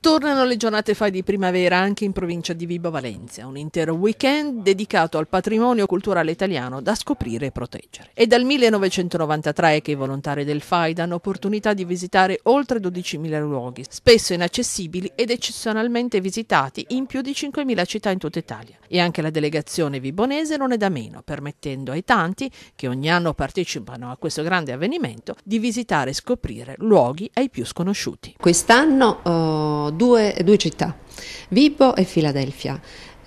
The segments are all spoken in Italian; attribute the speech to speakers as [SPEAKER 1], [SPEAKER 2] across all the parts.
[SPEAKER 1] Tornano le giornate fai di primavera anche in provincia di Vibo Valencia, un intero weekend dedicato al patrimonio culturale italiano da scoprire e proteggere. È dal 1993 che i volontari del FAI danno opportunità di visitare oltre 12.000 luoghi, spesso inaccessibili ed eccezionalmente visitati in più di 5.000 città in tutta Italia. E anche la delegazione vibonese non è da meno, permettendo ai tanti che ogni anno partecipano a questo grande avvenimento di visitare e scoprire
[SPEAKER 2] luoghi ai più sconosciuti. Quest'anno oh due, due città, Vipo e Filadelfia.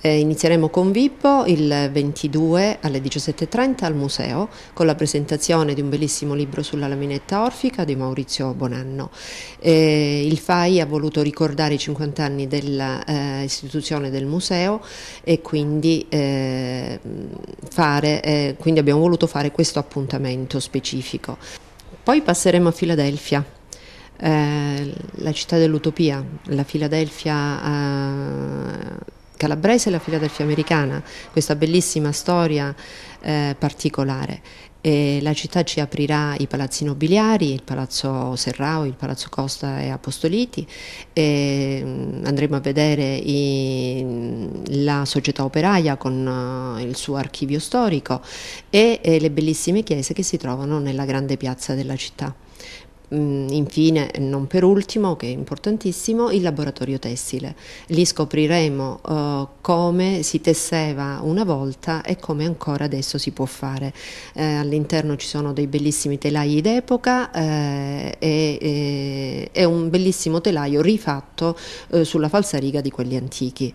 [SPEAKER 2] Eh, inizieremo con Vippo il 22 alle 17.30 al museo con la presentazione di un bellissimo libro sulla laminetta orfica di Maurizio Bonanno. Eh, il FAI ha voluto ricordare i 50 anni dell'istituzione eh, del museo e quindi, eh, fare, eh, quindi abbiamo voluto fare questo appuntamento specifico. Poi passeremo a Filadelfia eh, la città dell'utopia, la Filadelfia eh, calabrese e la Filadelfia americana, questa bellissima storia eh, particolare. E la città ci aprirà i palazzi nobiliari, il palazzo Serrao, il palazzo Costa e Apostoliti, e mm, andremo a vedere i, la società operaia con eh, il suo archivio storico e, e le bellissime chiese che si trovano nella grande piazza della città. Mm, infine, non per ultimo, che è importantissimo, il laboratorio tessile. Lì scopriremo eh, come si tesseva una volta e come ancora adesso si può fare. Eh, all'interno ci sono dei bellissimi telai d'epoca eh, e, e eh, un bellissimo telaio rifatto eh, sulla falsariga di quelli antichi.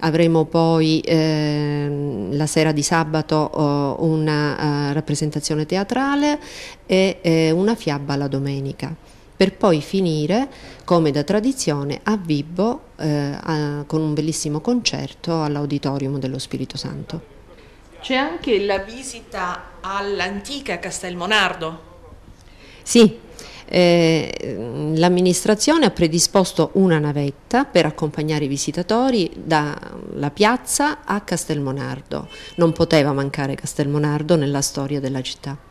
[SPEAKER 2] Avremo poi ehm, la sera di sabato eh, una rappresentazione teatrale e una fiaba la domenica domenica, per poi finire, come da tradizione, a Vibbo eh, a, con un bellissimo concerto all'Auditorium dello Spirito Santo.
[SPEAKER 1] C'è anche la visita all'antica Castelmonardo.
[SPEAKER 2] Sì, eh, l'amministrazione ha predisposto una navetta per accompagnare i visitatori dalla piazza a Castelmonardo. Non poteva mancare Castelmonardo nella storia della città.